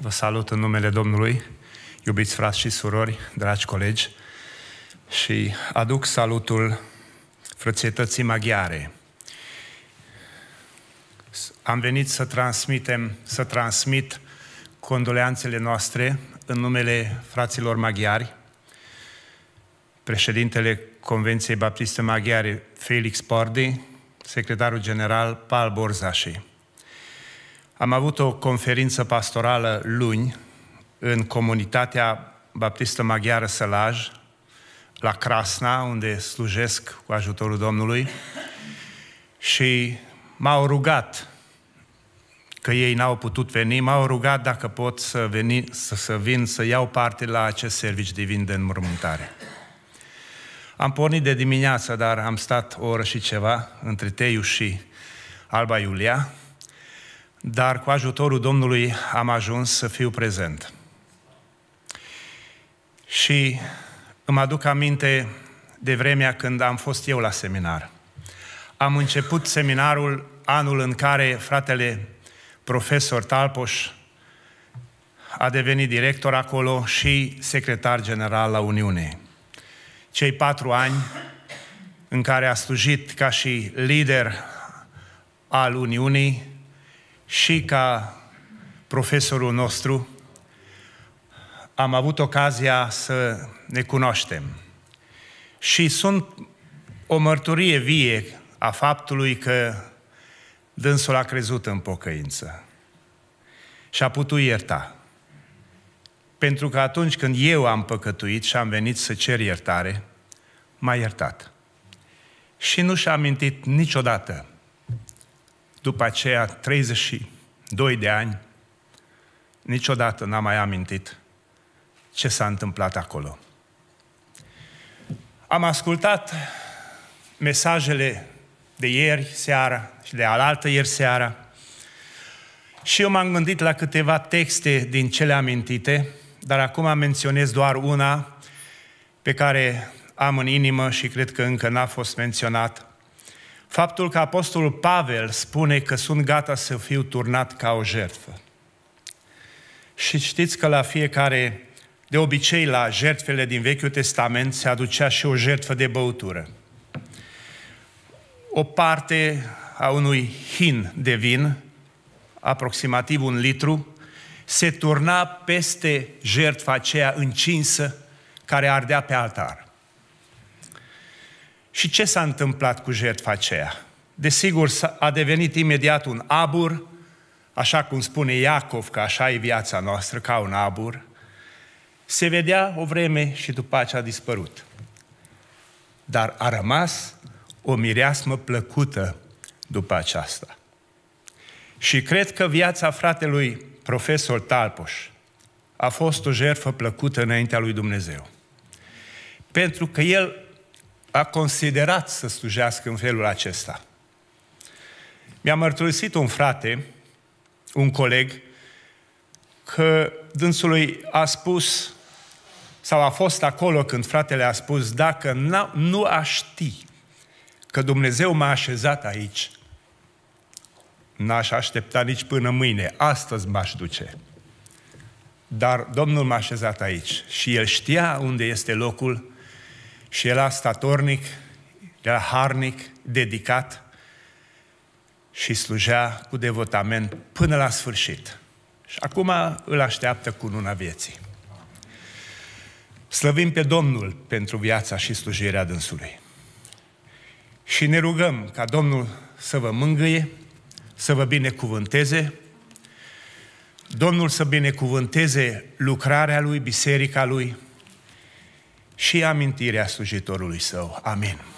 Vă salut în numele Domnului, iubiți frați și surori, dragi colegi, și aduc salutul frățietății maghiare. Am venit să transmitem, să transmit condoleanțele noastre în numele fraților maghiari. Președintele Convenției Baptiste Maghiare, Felix Pordi, secretarul general Paul Borzașii. Am avut o conferință pastorală luni în comunitatea baptistă maghiară Sălaj, la Crasna, unde slujesc cu ajutorul Domnului, și m-au rugat că ei n-au putut veni, m-au rugat dacă pot să, veni, să, să vin să iau parte la acest serviciu divin de înmormântare. Am pornit de dimineață, dar am stat o oră și ceva între Teiu și Alba Iulia dar cu ajutorul Domnului am ajuns să fiu prezent. Și îmi aduc aminte de vremea când am fost eu la seminar. Am început seminarul anul în care fratele profesor Talpoș a devenit director acolo și secretar general la Uniune. Cei patru ani în care a slujit ca și lider al Uniunii, și ca profesorul nostru am avut ocazia să ne cunoaștem. Și sunt o mărturie vie a faptului că dânsul a crezut în pocăință și a putut ierta. Pentru că atunci când eu am păcătuit și am venit să cer iertare, m-a iertat. Și nu și-a amintit niciodată după aceea, 32 de ani, niciodată n-am mai amintit ce s-a întâmplat acolo. Am ascultat mesajele de ieri seara și de alaltă ieri seara și eu m-am gândit la câteva texte din cele amintite, dar acum menționez doar una pe care am în inimă și cred că încă n-a fost menționat. Faptul că Apostolul Pavel spune că sunt gata să fiu turnat ca o jertfă. Și știți că la fiecare, de obicei la jertfele din Vechiul Testament se aducea și o jertfă de băutură. O parte a unui hin de vin, aproximativ un litru, se turna peste jertfa aceea încinsă care ardea pe altar. Și ce s-a întâmplat cu jertfa aceea? Desigur, a devenit imediat un abur, așa cum spune Iacov, că așa e viața noastră, ca un abur. Se vedea o vreme și după aceea a dispărut. Dar a rămas o mireasmă plăcută după aceasta. Și cred că viața fratelui profesor Talpoș a fost o jertfă plăcută înaintea lui Dumnezeu. Pentru că el a considerat să slujească în felul acesta. Mi-a mărturisit un frate, un coleg, că dânsului a spus sau a fost acolo când fratele a spus dacă nu aș ști că Dumnezeu m-a așezat aici, n-aș aștepta nici până mâine, astăzi m-aș duce. Dar Domnul m-a așezat aici și El știa unde este locul și el a statornic, era harnic, dedicat și slujea cu devotament până la sfârșit. Și acum îl așteaptă cu luna vieții. Slăvim pe Domnul pentru viața și slujirea dânsului. Și ne rugăm ca Domnul să vă mângâie, să vă binecuvânteze, Domnul să binecuvânteze lucrarea Lui, biserica Lui, și amintirea slujitorului său. Amin.